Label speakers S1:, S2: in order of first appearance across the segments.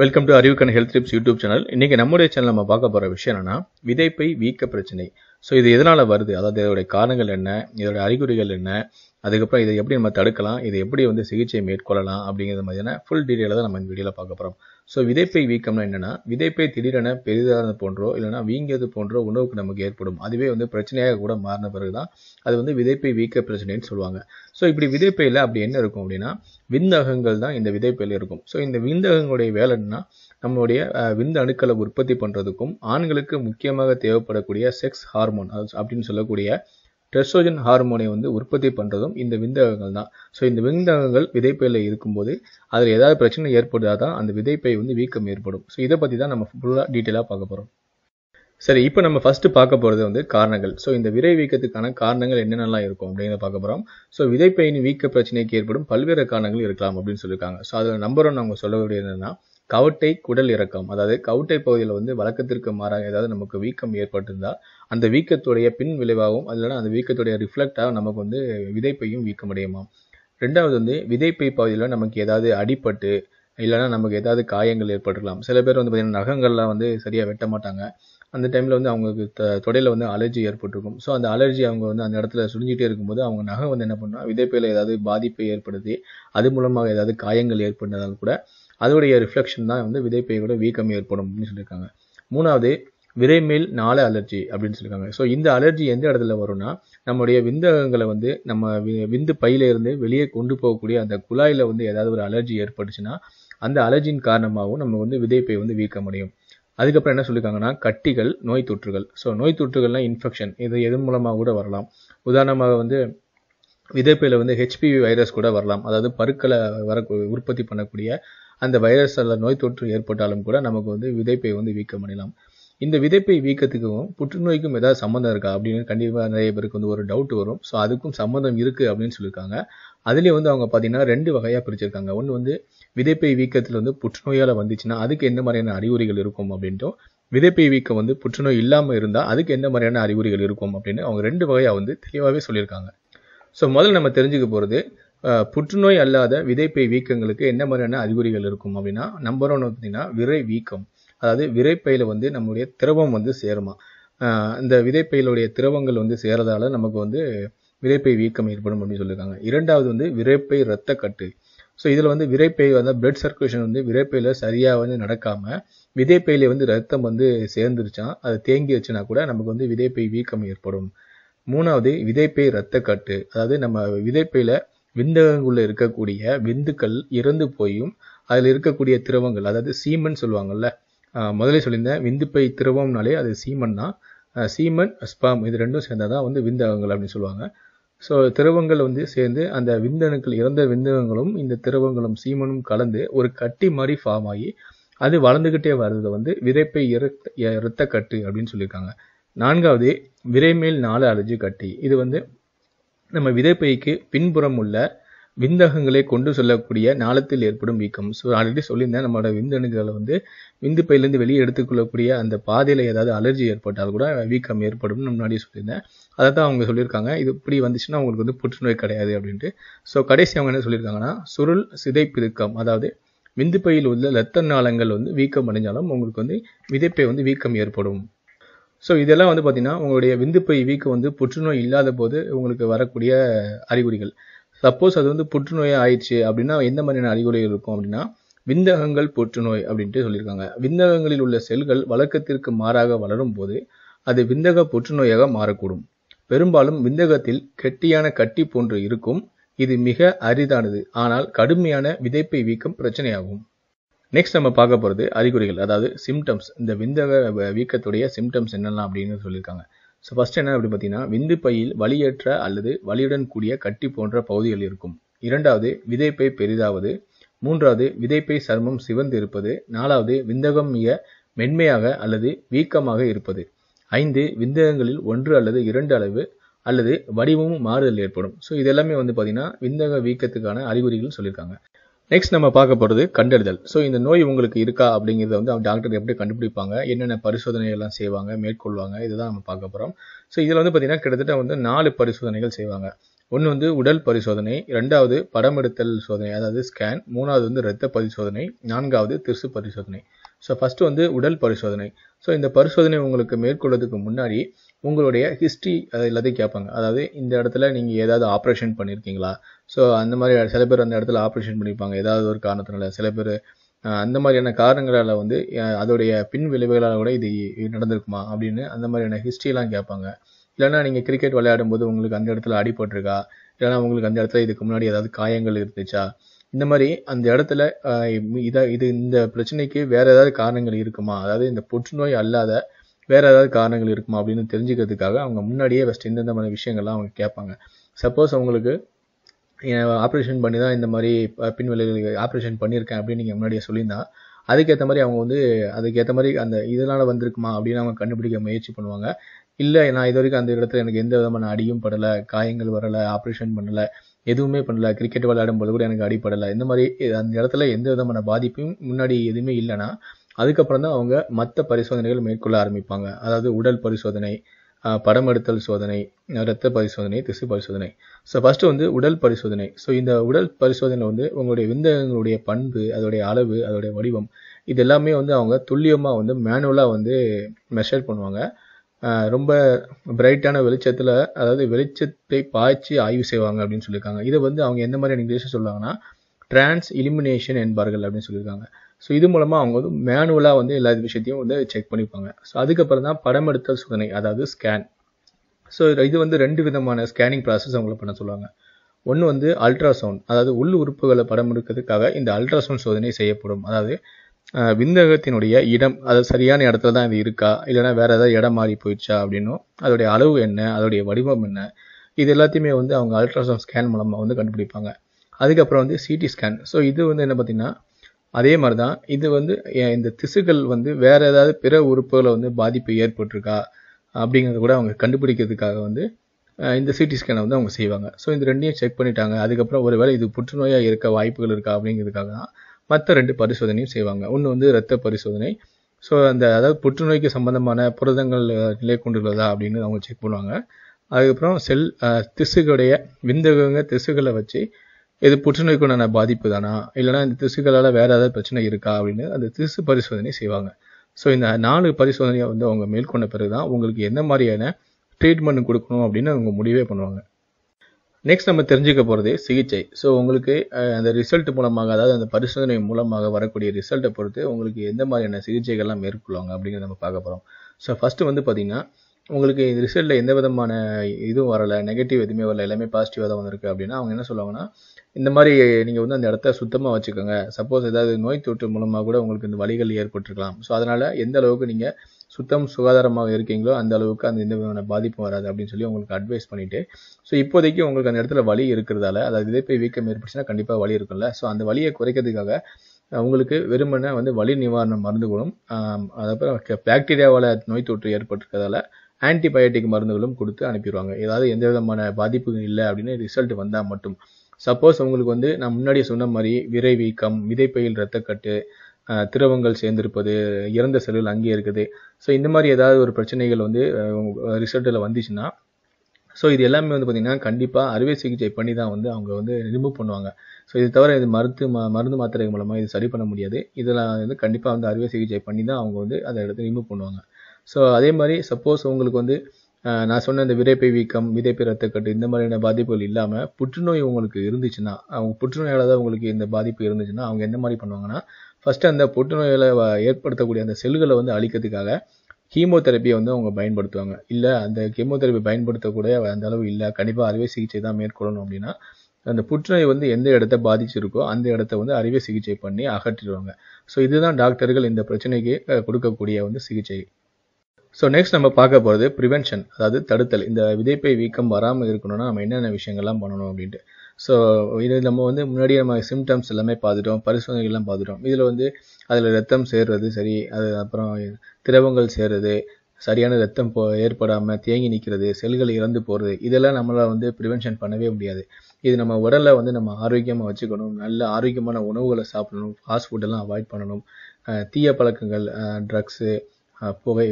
S1: welcome to அறிவு கண் health tips YouTube channel இன்னைக்கு நம்முடைய சேனல் நம்ம பார்க்க போகிற விஷயம் என்னன்னா விதைப்பை வீக்க பிரச்சனை ஸோ இது எதனால் வருது அதாவது இதோடைய காரணங்கள் என்ன இதோடைய அறிகுறிகள் என்ன அதுக்கப்புறம் இதை எப்படி நம்ம தடுக்கலாம் இதை எப்படி வந்து சிகிச்சை மேற்கொள்ளலாம் அப்படிங்கிறது மாதிரியான ஃபுல் டீட்டெயிலாக தான் நம்ம இந்த வீடியோவில் பார்க்க போகிறோம் ஸோ விதைப்பை வீக்கம்னா என்னென்னா விதைப்பை திடீரென பெரிதானது போன்றோ இல்லைனா வீங்கியது போன்றோ உணவுக்கு நமக்கு ஏற்படும் அதுவே வந்து பிரச்சனையாக கூட மாறின பிறகு தான் அது வந்து விதைப்பை வீக்க பிரச்சனைன்னு சொல்லுவாங்க ஸோ இப்படி விதைப்பையில் அப்படி என்ன இருக்கும் அப்படின்னா விந்தகங்கள் தான் இந்த விதைப்பையில் இருக்கும் ஸோ இந்த விந்தகங்களுடைய வேலைன்னா நம்மளுடைய விந்த அணுக்களை உற்பத்தி பண்ணுறதுக்கும் ஆண்களுக்கு முக்கியமாக தேவைப்படக்கூடிய செக்ஸ் ஹார்மோன் அப்படின்னு சொல்லக்கூடிய டெஸ்ட்ரோஜன் ஹார்மோனை வந்து உற்பத்தி பண்ணுறதும் இந்த விந்தகங்கள் தான் ஸோ இந்த விந்தகங்கள் விதைப்பையில் இருக்கும்போது அதில் ஏதாவது பிரச்சனை ஏற்படுதா தான் அந்த விதைப்பை வந்து வீக்கம் ஏற்படும் ஸோ இதை பற்றி தான் நம்ம ஃபுல்லாக டீட்டெயிலாக பார்க்க போகிறோம் சரி இப்போ நம்ம ஃபஸ்ட்டு பார்க்க போகிறது வந்து காரணங்கள் ஸோ இந்த விரை வீக்கத்துக்கான காரணங்கள் என்னென்னலாம் இருக்கும் அப்படின்னு பார்க்க போகிறோம் ஸோ விதைப்பையின் வீக்க பிரச்சனைக்கு ஏற்படும் பல்வேறு காரணங்கள் இருக்கலாம் அப்படின்னு சொல்லியிருக்காங்க ஸோ அதில் நம்பர் ஒன்று அவங்க சொல்ல வேண்டியது என்னென்னா கவுட்டை குடல் இறக்கம் அதாவது கவுட்டை பகுதியில் வந்து வழக்கத்திற்கு மாறாக ஏதாவது நமக்கு வீக்கம் ஏற்பட்டிருந்தால் அந்த வீக்கத்துடைய பின் விளைவாகவும் அதில் அந்த வீக்கத்துடைய ரிஃப்ளெக்டாக நமக்கு வந்து விதைப்பையும் வீக்கமடையுமா ரெண்டாவது வந்து விதைப்பை பகுதியில் நமக்கு ஏதாவது அடிப்பட்டு இல்லைனா நமக்கு ஏதாவது காயங்கள் ஏற்பட்டுக்கலாம் சில பேர் வந்து பார்த்திங்கன்னா நகங்கள்லாம் வந்து சரியாக வெட்ட மாட்டாங்க அந்த டைமில் வந்து அவங்களுக்கு த தொடையில் வந்து அலர்ஜி ஏற்பட்டிருக்கும் ஸோ அந்த அலர்ஜி அவங்க வந்து அந்த இடத்துல சுரிஞ்சிட்டே இருக்கும்போது அவங்க நகை வந்து என்ன பண்ணால் விதைப்பையில் ஏதாவது பாதிப்பை ஏற்படுத்தி அது மூலமாக ஏதாவது காயங்கள் ஏற்பட்டதால் கூட அதோடைய ரிஃப்ளெக்ஷன் தான் வந்து விதைப்பையோட வீக்கம் ஏற்படும் அப்படின்னு சொல்லியிருக்காங்க மூணாவது விரைமேல் நாள அலர்ஜி அப்படின்னு சொல்லியிருக்காங்க ஸோ இந்த அலர்ஜி எந்த இடத்துல வரும்னா நம்முடைய விந்தகங்களை வந்து நம்ம விந்து இருந்து வெளியே கொண்டு போகக்கூடிய அந்த குழாயில் வந்து ஏதாவது ஒரு அலர்ஜி ஏற்பட்டுச்சுன்னா அந்த அலர்ஜியின் காரணமாகவும் நம்ம வந்து விதைப்பை வந்து முடியும் அதுக்கப்புறம் என்ன சொல்லியிருக்காங்கன்னா கட்டிகள் நோய் தொற்றுகள் ஸோ நோய் தொற்றுகள்லாம் இன்ஃபெக்ஷன் இது எதன் மூலமாக கூட வரலாம் உதாரணமாக வந்து விதைப்பையில் வந்து ஹெச்பிவி வைரஸ் கூட வரலாம் அதாவது பருக்களை வர உற்பத்தி பண்ணக்கூடிய அந்த வைரஸ் அல்ல நோய் தொற்று ஏற்பட்டாலும் கூட நமக்கு வந்து விதைப்பை வந்து வீக்கம் பண்ணிடலாம் இந்த விதைப்பை வீக்கத்துக்கும் புற்றுநோய்க்கும் ஏதாவது சம்மந்தம் இருக்கா அப்படின்னு கண்டிப்பாக நிறைய பேருக்கு வந்து ஒரு டவுட் வரும் ஸோ அதுக்கும் சம்மந்தம் இருக்குது அப்படின்னு சொல்லியிருக்காங்க அதுலேயே வந்து அவங்க பார்த்தீங்கன்னா ரெண்டு வகையாக பிரிச்சிருக்காங்க ஒன்று வந்து விதைப்பை வீக்கத்தில் வந்து புற்றுநோயால் வந்துச்சுன்னா அதுக்கு எந்த மாதிரியான அறிகுறிகள் இருக்கும் அப்படின்ட்டும் விதைப்பை வீக்கம் வந்து புற்றுநோய் இல்லாமல் இருந்தால் அதுக்கு எந்த மாதிரியான அறிகுறிகள் இருக்கும் அப்படின்னு அவங்க ரெண்டு வகையாக வந்து தெளிவாகவே சொல்லியிருக்காங்க ஸோ முதல்ல நம்ம தெரிஞ்சுக்க போகிறது புற்றுநோய் அல்லாத விதைப்பை வீக்கங்களுக்கு என்ன மாதிரியான அறிகுறிகள் இருக்கும் அப்படின்னா நம்பர் ஒன் பார்த்தீங்கன்னா விரை வீக்கம் அதாவது விரைப்பையில் வந்து நம்முடைய திரவம் வந்து சேருமா இந்த விதைப்பையிலுடைய திரவங்கள் வந்து சேரதால நமக்கு வந்து விரைப்பை வீக்கம் ஏற்படும் அப்படின்னு சொல்லியிருக்காங்க இரண்டாவது வந்து விரைப்பை இரத்த கட்டு ஸோ இதில் வந்து விரைப்பை வந்து பிளட் சர்க்குலேஷன் வந்து விரைப்பையில் சரியாக வந்து நடக்காமல் விதைப்பையில வந்து ரத்தம் வந்து சேர்ந்துருச்சா தேங்கி வச்சுனா கூட நமக்கு வந்து விதைப்பை வீக்கம் ஏற்படும் மூணாவது விதைப்பை இரத்த கட்டு அதாவது நம்ம விதைப்பையில் விந்தகங்குள்ள இருக்கக்கூடிய விந்துக்கள் இறந்து போயும் அதில் இருக்கக்கூடிய திரவங்கள் அதாவது சீமன் சொல்லுவாங்கல்ல முதலே சொல்லியிருந்தேன் விந்துப்பை திரவம்னாலே அது சீமன் தான் சீமன் ஸ்பாம் இது ரெண்டும் சேர்ந்தால் தான் வந்து விந்தகங்கள் அப்படின்னு சொல்லுவாங்க ஸோ திரவங்கள் வந்து சேர்ந்து அந்த விந்தணுக்கள் இறந்த விந்தகங்களும் இந்த திரவங்களும் சீமனும் கலந்து ஒரு கட்டி மாதிரி ஃபார்ம் ஆகி அது வளர்ந்துக்கிட்டே வர்றது வந்து விதைப்பை இரத்த இரத்த கட்டு அப்படின்னு சொல்லியிருக்காங்க நான்காவது விரைமேல் நாலு அழிஞ்சு கட்டி இது வந்து நம்ம விதைப்பைக்கு பின்புறம் உள்ள விந்தகங்களை கொண்டு சொல்லக்கூடிய நாளத்தில் ஏற்படும் வீக்கம் ஸோ ஆல்ரெடி சொல்லியிருந்தேன் நம்மளோட விந்தணுகளை வந்து விந்து பையிலேருந்து வெளியே எடுத்துக்கொள்ளக்கூடிய அந்த பாதையில் ஏதாவது அலர்ஜி ஏற்பட்டால் கூட வீக்கம் ஏற்படும்னு முன்னாடியே சொல்லியிருந்தேன் அதை தான் அவங்க சொல்லியிருக்காங்க இது இப்படி வந்துச்சுன்னா அவங்களுக்கு வந்து புற்றுநோய் கிடையாது அப்படின்ட்டு ஸோ கடைசி அவங்க என்ன சொல்லியிருக்காங்கன்னா சுருள் சிதைப்பிதுக்கம் அதாவது விந்து பையில் உள்ள இரத்த நாளங்கள் வந்து வீக்கம் அடைஞ்சாலும் உங்களுக்கு வந்து விதைப்பை வந்து வீக்கம் ஏற்படும் ஸோ இதெல்லாம் வந்து பார்த்தீங்கன்னா உங்களுடைய விந்துப்பை வீக்கு வந்து புற்றுநோய் இல்லாத போது உங்களுக்கு வரக்கூடிய அறிகுறிகள் சப்போஸ் அது வந்து புற்றுநோயாக ஆயிடுச்சு அப்படின்னா எந்த மாதிரியான அறிகுறிகள் இருக்கும் அப்படின்னா விந்தகங்கள் புற்றுநோய் அப்படின்ட்டு சொல்லியிருக்காங்க விந்தகங்களில் உள்ள செல்கள் வழக்கத்திற்கு மாறாக வளரும் போது அது விந்தக புற்றுநோயாக மாறக்கூடும் பெரும்பாலும் விந்தகத்தில் கெட்டியான கட்டி போன்று இருக்கும் இது மிக அரிதானது ஆனால் கடுமையான விதைப்பை வீக்கம் பிரச்சனையாகும் நெக்ஸ்ட் நம்ம பார்க்க போகிறது அறிகுறிகள் அதாவது சிம்டம்ஸ் இந்த விந்தக வீக்கத்துடைய சிம்டம்ஸ் என்னெல்லாம் அப்படின்னு சொல்லியிருக்காங்க ஸோ ஃபஸ்ட் என்ன அப்படின்னு பார்த்தீங்கன்னா விந்து பையில் வலியேற்ற அல்லது வலியுடன் கூடிய கட்டி போன்ற பகுதிகள் இருக்கும் இரண்டாவது விதைப்பை பெரிதாவது மூன்றாவது விதைப்பை சர்மம் சிவந்து இருப்பது நாலாவது விந்தகம் மிக மென்மையாக அல்லது வீக்கமாக இருப்பது ஐந்து விந்தகங்களில் ஒன்று அல்லது இரண்டு அளவு அல்லது வடிவமும் மாறுதல் ஏற்படும் ஸோ இதெல்லாமே வந்து பார்த்தீங்கன்னா விந்தக வீக்கத்துக்கான அறிகுறிகள் சொல்லியிருக்காங்க நெக்ஸ்ட் நம்ம பார்க்க போகிறது கண்டறிதல் ஸோ இந்த நோய் உங்களுக்கு இருக்கா அப்படிங்கிறத வந்து டாக்டர் எப்படி கண்டுபிடிப்பாங்க என்னென்ன பரிசோதனை எல்லாம் செய்வாங்க மேற்கொள்வாங்க இதுதான் நம்ம பார்க்க போகிறோம் ஸோ இதில் வந்து பார்த்திங்கன்னா கிட்டத்தட்ட வந்து நாலு பரிசோதனைகள் செய்வாங்க ஒன்று வந்து உடல் பரிசோதனை ரெண்டாவது படமெடுத்தல் சோதனை அதாவது ஸ்கேன் மூணாவது வந்து இரத்த பரிசோதனை நான்காவது திசு பரிசோதனை ஸோ ஃபஸ்ட்டு வந்து உடல் பரிசோதனை ஸோ இந்த பரிசோதனை உங்களுக்கு மேற்கொள்வதுக்கு முன்னாடி உங்களுடைய ஹிஸ்ட்ரி அதை எல்லாத்தையும் கேட்பாங்க அதாவது இந்த இடத்துல நீங்கள் ஏதாவது ஆப்ரேஷன் பண்ணியிருக்கீங்களா ஸோ அந்த மாதிரி சில பேர் அந்த இடத்துல ஆப்ரேஷன் பண்ணிப்பாங்க ஏதாவது ஒரு காரணத்தினால சில பேர் அந்த மாதிரியான காரணங்களால் வந்து அதோடைய பின் விளைவுகளால் கூட இது நடந்திருக்குமா அப்படின்னு அந்த மாதிரியான ஹிஸ்ட்ரிலாம் கேட்பாங்க இல்லைனா நீங்கள் கிரிக்கெட் விளையாடும் போது உங்களுக்கு அந்த இடத்துல அடிபட்டிருக்கா இல்லைனா உங்களுக்கு அந்த இடத்துல இதுக்கு முன்னாடி ஏதாவது காயங்கள் இருந்துச்சா இந்த மாதிரி அந்த இடத்துல இதை இது இந்த பிரச்சனைக்கு வேறு ஏதாவது காரணங்கள் இருக்குமா அதாவது இந்த புற்றுநோய் அல்லாத வேறு ஏதாவது காரணங்கள் இருக்குமா அப்படின்னு தெரிஞ்சுக்கிறதுக்காக அவங்க முன்னாடியே ஃபஸ்ட் இந்தந்த மாதிரி விஷயங்கள்லாம் அவங்க கேட்பாங்க சப்போஸ் அவங்களுக்கு ஆப்ரேஷன் பண்ணி தான் இந்த மாதிரி பின்விளைவுகள் ஆப்ரேஷன் பண்ணியிருக்கேன் அப்படின்னு நீங்கள் முன்னாடியே சொல்லியிருந்தான் அதுக்கேற்ற மாதிரி அவங்க வந்து அதுக்கேற்ற மாதிரி அந்த இதனால் வந்திருக்குமா அப்படின்னு அவங்க கண்டுபிடிக்க முயற்சி பண்ணுவாங்க இல்லை நான் இது வரைக்கும் அந்த இடத்துல எனக்கு எந்த விதமான அடியும் படலை காயங்கள் வரலை ஆப்ரேஷன் பண்ணலை எதுவுமே பண்ணல கிரிக்கெட் விளையாடும் போது கூட எனக்கு அடிப்படலை இந்த மாதிரி அந்த இடத்துல எந்த விதமான பாதிப்பும் முன்னாடி எதுவுமே இல்லைன்னா அதுக்கப்புறம் தான் அவங்க மற்ற பரிசோதனைகள் மேற்கொள்ள ஆரம்பிப்பாங்க அதாவது உடல் பரிசோதனை படம் எடுத்தல் சோதனை இரத்த பரிசோதனை திசு பரிசோதனை ஸோ ஃபஸ்ட்டு வந்து உடல் பரிசோதனை ஸோ இந்த உடல் பரிசோதனை வந்து உங்களுடைய விந்தகங்களுடைய பண்பு அதோடைய அளவு அதோடைய வடிவம் இது எல்லாமே வந்து அவங்க துல்லியமாக வந்து மேனுவலாக வந்து மெஷர் பண்ணுவாங்க ரொம்ப பிரைட்டான வெளிச்சத்தில் அதாவது வெளிச்சத்தை பாய்ச்சி ஆய்வு செய்வாங்க அப்படின்னு சொல்லியிருக்காங்க இதை வந்து அவங்க எந்த மாதிரியான இங்கிலீஷில் சொல்லுவாங்கன்னா டிரான்ஸ் இலிமினேஷன் என்பார்கள் அப்படின்னு சொல்லியிருக்காங்க ஸோ இது மூலமாக அவங்க வந்து மேனுவலாக வந்து எல்லா விஷயத்தையும் வந்து செக் பண்ணிப்பாங்க ஸோ அதுக்கப்புறம் தான் படம் எடுத்த சோதனை அதாவது ஸ்கேன் ஸோ இது வந்து ரெண்டு விதமான ஸ்கேனிங் ப்ராசஸ் அவங்களை பண்ண சொல்லுவாங்க ஒன்று வந்து அல்ட்ராசவுண்ட் அதாவது உள் உறுப்புகளை படம் எடுக்கிறதுக்காக இந்த அல்ட்ராசவுண்ட் சோதனை செய்யப்படும் அதாவது விந்தகத்தினுடைய இடம் அது சரியான இடத்துல தான் இது இருக்கா இல்லைன்னா வேறு ஏதாவது இடம் மாறி போயிடுச்சா அப்படின்னும் அதோடைய அளவு என்ன அதோடைய வடிவம் என்ன இது எல்லாத்தையுமே வந்து அவங்க அல்ட்ராசவுண்ட் ஸ்கேன் மூலமாக வந்து கண்டுபிடிப்பாங்க அதுக்கப்புறம் வந்து சிடி ஸ்கேன் ஸோ இது வந்து என்ன பார்த்திங்கன்னா அதே மாதிரி தான் இது வந்து இந்த திசுகள் வந்து வேறு ஏதாவது பிற உறுப்புகளை வந்து பாதிப்பு ஏற்பட்டிருக்கா அப்படிங்கிறத கூட அவங்க கண்டுபிடிக்கிறதுக்காக வந்து இந்த சிடி ஸ்கேனை வந்து அவங்க செய்வாங்க ஸோ இந்த ரெண்டையும் செக் பண்ணிட்டாங்க அதுக்கப்புறம் ஒருவேளை இது புற்றுநோயாக இருக்க வாய்ப்புகள் இருக்கா அப்படிங்கிறதுக்காக தான் மற்ற ரெண்டு பரிசோதனையும் செய்வாங்க ஒன்று வந்து இரத்த பரிசோதனை ஸோ அந்த அதாவது புற்றுநோய்க்கு சம்பந்தமான புரதங்கள் நிலை கொண்டுள்ளதா அப்படின்னு அவங்க செக் பண்ணுவாங்க அதுக்கப்புறம் செல் திசுகளுடைய விந்தகங்க திசுகளை வச்சு இது புற்றுநோய்க்குண்டான பாதிப்பு தானா இல்லைனா இந்த திசுக்களால் வேறு ஏதாவது பிரச்சனை இருக்கா அப்படின்னு அந்த திசு பரிசோதனை செய்வாங்க ஸோ இந்த நாலு பரிசோதனையை வந்து அவங்க மேற்கொண்ட பிறகு தான் உங்களுக்கு என்ன மாதிரியான ட்ரீட்மெண்ட் கொடுக்கணும் அப்படின்னு அவங்க முடிவே பண்ணுவாங்க நெக்ஸ்ட் நம்ம தெரிஞ்சுக்க போகிறது சிகிச்சை ஸோ உங்களுக்கு அந்த ரிசல்ட் மூலமாக அதாவது அந்த பரிசோதனை மூலமாக வரக்கூடிய ரிசல்ட்டை பொறுத்து உங்களுக்கு எந்த மாதிரியான சிகிச்சைகள்லாம் மேற்கொள்வாங்க அப்படிங்கிறத நம்ம பார்க்க போகிறோம் ஸோ ஃபஸ்ட்டு வந்து பார்த்திங்கன்னா உங்களுக்கு ரிசல்ட்டில் எந்த விதமான இதுவும் வரலை நெகட்டிவ் எதுவுமே வரல எல்லாமே பாசிட்டிவாக தான் வந்திருக்கு அப்படின்னா அவங்க என்ன சொல்லுவாங்கன்னா இந்த மாதிரி நீங்கள் வந்து அந்த இடத்த சுத்தமாக வச்சுக்கோங்க சப்போஸ் ஏதாவது நோய் தொற்று மூலமாக கூட உங்களுக்கு இந்த வழிகள் ஏற்பட்டிருக்கலாம் ஸோ அதனால் எந்த அளவுக்கு நீங்கள் சுத்தம் சுகாதாரமாக இருக்கீங்களோ அந்த அளவுக்கு அந்த எந்த விதமான பாதிப்பும் வராது அப்படின்னு சொல்லி உங்களுக்கு அட்வைஸ் பண்ணிவிட்டு ஸோ இப்போதைக்கு உங்களுக்கு அந்த இடத்துல வலி இருக்கிறதால அதாவது இதே போய் வீக்கம் ஏற்பட்டுச்சுன்னா கண்டிப்பாக வலி இருக்கும்ல ஸோ அந்த வழியை குறைக்கிறதுக்காக உங்களுக்கு வெறுமனை வந்து வலி நிவாரண மருந்துகளும் அதுக்கப்புறம் பாக்டீரியாவால் நோய் தொற்று ஏற்பட்டிருக்கிறதால ஆன்டிபயோட்டிக் மருந்துகளும் கொடுத்து அனுப்பிடுவாங்க ஏதாவது எந்த விதமான பாதிப்புகள் இல்லை அப்படின்னு ரிசல்ட் வந்தால் மட்டும் சப்போஸ் அவங்களுக்கு வந்து நான் முன்னாடி சொன்ன மாதிரி விரை வீக்கம் விதைப்பையில் ரத்தக்கட்டு திரவங்கள் சேர்ந்திருப்பது இறந்த செல்கள் அங்கேயே இருக்குது ஸோ இந்த மாதிரி ஏதாவது ஒரு பிரச்சனைகள் வந்து ரிசல்ட்டில் வந்துச்சுன்னா ஸோ இது எல்லாமே வந்து பார்த்திங்கன்னா கண்டிப்பாக அறுவை சிகிச்சை பண்ணி தான் வந்து அவங்க வந்து ரிமூவ் பண்ணுவாங்க ஸோ இது தவிர இது மருந்து ம மருந்து மாத்திரை மூலமாக இது சரி பண்ண முடியாது இதெல்லாம் வந்து கண்டிப்பாக வந்து அறுவை சிகிச்சை பண்ணி தான் அவங்க வந்து அதை எடுத்து ரிமூவ் பண்ணுவாங்க ஸோ அதே மாதிரி சப்போஸ் உங்களுக்கு வந்து நான் சொன்ன இந்த விதைப்பை வீக்கம் விதைப்பை ரத்தக்கட்டு இந்த மாதிரியான பாதிப்புகள் இல்லாமல் புற்றுநோய் உங்களுக்கு இருந்துச்சுன்னா அவங்க புற்றுநோயால் தான் உங்களுக்கு இந்த பாதிப்பு இருந்துச்சுன்னா அவங்க என்ன மாதிரி பண்ணுவாங்கன்னா ஃபஸ்ட்டு அந்த புற்றுநோயில் ஏற்படுத்தக்கூடிய அந்த செல்களை வந்து அழிக்கிறதுக்காக கீமோதெரப்பியை வந்து அவங்க பயன்படுத்துவாங்க இல்லை அந்த கீமோதெரப்பி பயன்படுத்தக்கூடிய அந்த அளவு இல்லை கண்டிப்பாக அறுவை சிகிச்சை தான் மேற்கொள்ளணும் அப்படின்னா அந்த புற்றுநோய் வந்து எந்த இடத்த பாதிச்சிருக்கோ அந்த இடத்த வந்து அறுவை சிகிச்சை பண்ணி அகற்றிடுவாங்க ஸோ இதுதான் டாக்டர்கள் இந்த பிரச்சனைக்கு கொடுக்கக்கூடிய வந்து சிகிச்சை ஸோ நெக்ஸ்ட் நம்ம பார்க்க போகிறது ப்ரிவென்ஷன் அதாவது தடுத்தல் இந்த விதைப்பை வீக்கம் வராமல் இருக்கணும்னா நம்ம என்னென்ன விஷயங்கள்லாம் பண்ணணும் அப்படின்ட்டு ஸோ இது நம்ம வந்து முன்னாடியே நம்ம சிம்டம்ஸ் எல்லாமே பார்த்துட்டோம் பரிசோதனைகள்லாம் பார்த்துட்டோம் இதில் வந்து அதில் ரத்தம் சேர்றது சரி அது அப்புறம் திரவங்கள் சேர்றது சரியான ரத்தம் போ ஏற்படாமல் தேங்கி நிற்கிறது செல்கள் இறந்து போகிறது இதெல்லாம் நம்மளால் வந்து ப்ரிவென்ஷன் பண்ணவே முடியாது இது நம்ம உடலை வந்து நம்ம ஆரோக்கியமாக வச்சுக்கணும் நல்ல ஆரோக்கியமான உணவுகளை சாப்பிடணும் ஃபாஸ்ட் ஃபுட்டெல்லாம் அவாய்ட் பண்ணணும் தீய பழக்கங்கள் ட்ரக்ஸு புகை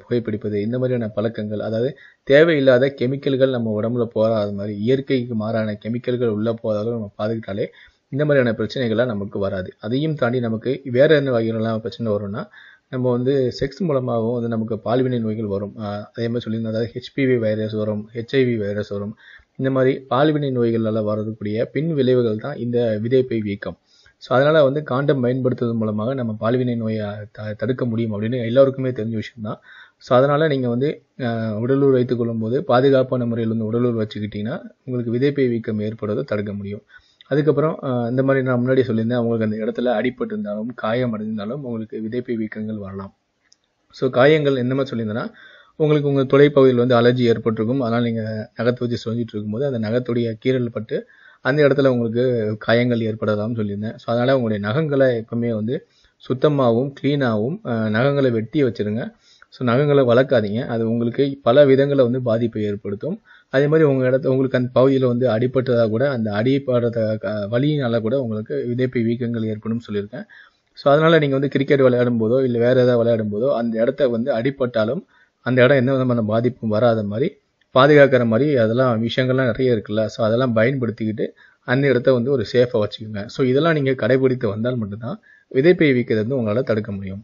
S1: புகைப்பிடிப்பது இந்த மாதிரியான பழக்கங்கள் அதாவது தேவையில்லாத கெமிக்கல்கள் நம்ம உடம்புல போகாத மாதிரி இயற்கைக்கு மாறான கெமிக்கல்கள் உள்ளே போகாதாலும் நம்ம பார்த்துக்கிட்டாலே இந்த மாதிரியான பிரச்சனைகள்லாம் நமக்கு வராது அதையும் தாண்டி நமக்கு வேறு என்ன வகைகள்லாம் பிரச்சனை வரும்னா நம்ம வந்து செக்ஸ் மூலமாகவும் வந்து நமக்கு பால்வினை நோய்கள் வரும் அதே மாதிரி சொல்லியிருந்தோம் அதாவது ஹெச்பிவி வைரஸ் வரும் ஹெச்ஐவி வைரஸ் வரும் இந்த மாதிரி பால்வினை நோய்களால் வரக்கூடிய பின் விளைவுகள் தான் இந்த விதைப்பை வீக்கம் ஸோ அதனால் வந்து காண்டம் பயன்படுத்துவதன் மூலமாக நம்ம பால்வினை நோயை த தடுக்க முடியும் அப்படின்னு எல்லாருக்குமே தெரிஞ்ச விஷயம் தான் ஸோ அதனால் நீங்கள் வந்து உடலூர் வைத்துக் கொள்ளும்போது பாதுகாப்பான முறையில் வந்து உடலூர் வச்சுக்கிட்டிங்கன்னா உங்களுக்கு விதைப்பை வீக்கம் ஏற்படுவதை தடுக்க முடியும் அதுக்கப்புறம் இந்த மாதிரி நான் முன்னாடி சொல்லியிருந்தேன் அவங்களுக்கு அந்த இடத்துல அடிபட்டு இருந்தாலும் காயம் அடைஞ்சிருந்தாலும் உங்களுக்கு விதைப்பை வீக்கங்கள் வரலாம் ஸோ காயங்கள் என்ன மாதிரி சொல்லியிருந்தேன்னா உங்களுக்கு உங்கள் தொலைப்பகுதியில் வந்து அலர்ஜி ஏற்பட்டிருக்கும் அதனால் நீங்கள் நகத்தை வச்சு சொல்லிட்டு இருக்கும்போது அந்த நகத்துடைய கீரல் பட்டு அந்த இடத்துல உங்களுக்கு காயங்கள் ஏற்படலாம்னு சொல்லியிருந்தேன் ஸோ அதனால் உங்களுடைய நகங்களை எப்பவுமே வந்து சுத்தமாகவும் க்ளீனாகவும் நகங்களை வெட்டி வச்சுருங்க ஸோ நகங்களை வளர்க்காதீங்க அது உங்களுக்கு பல விதங்களை வந்து பாதிப்பை ஏற்படுத்தும் அதே மாதிரி உங்கள் இடத்து உங்களுக்கு அந்த பகுதியில் வந்து அடிபட்டதாக கூட அந்த அடிப்படுறத வழியினால கூட உங்களுக்கு விதைப்பை வீக்கங்கள் ஏற்படும் சொல்லியிருக்கேன் ஸோ அதனால் நீங்கள் வந்து கிரிக்கெட் விளையாடும் போதோ இல்லை வேறு ஏதாவது விளையாடும் போதோ அந்த இடத்த வந்து அடிப்பட்டாலும் அந்த இடம் எந்த விதமான பாதிப்பும் வராத மாதிரி பாதுகாக்கிற மாதிரி அதெல்லாம் விஷயங்கள்லாம் நிறைய இருக்குல்ல ஸோ அதெல்லாம் பயன்படுத்திக்கிட்டு அந்த இடத்த வந்து ஒரு சேஃபாக வச்சுக்கோங்க ஸோ இதெல்லாம் நீங்கள் கடைபிடித்து வந்தால் மட்டும்தான் விதைப்பை வைக்கிறது வந்து உங்களால் தடுக்க முடியும்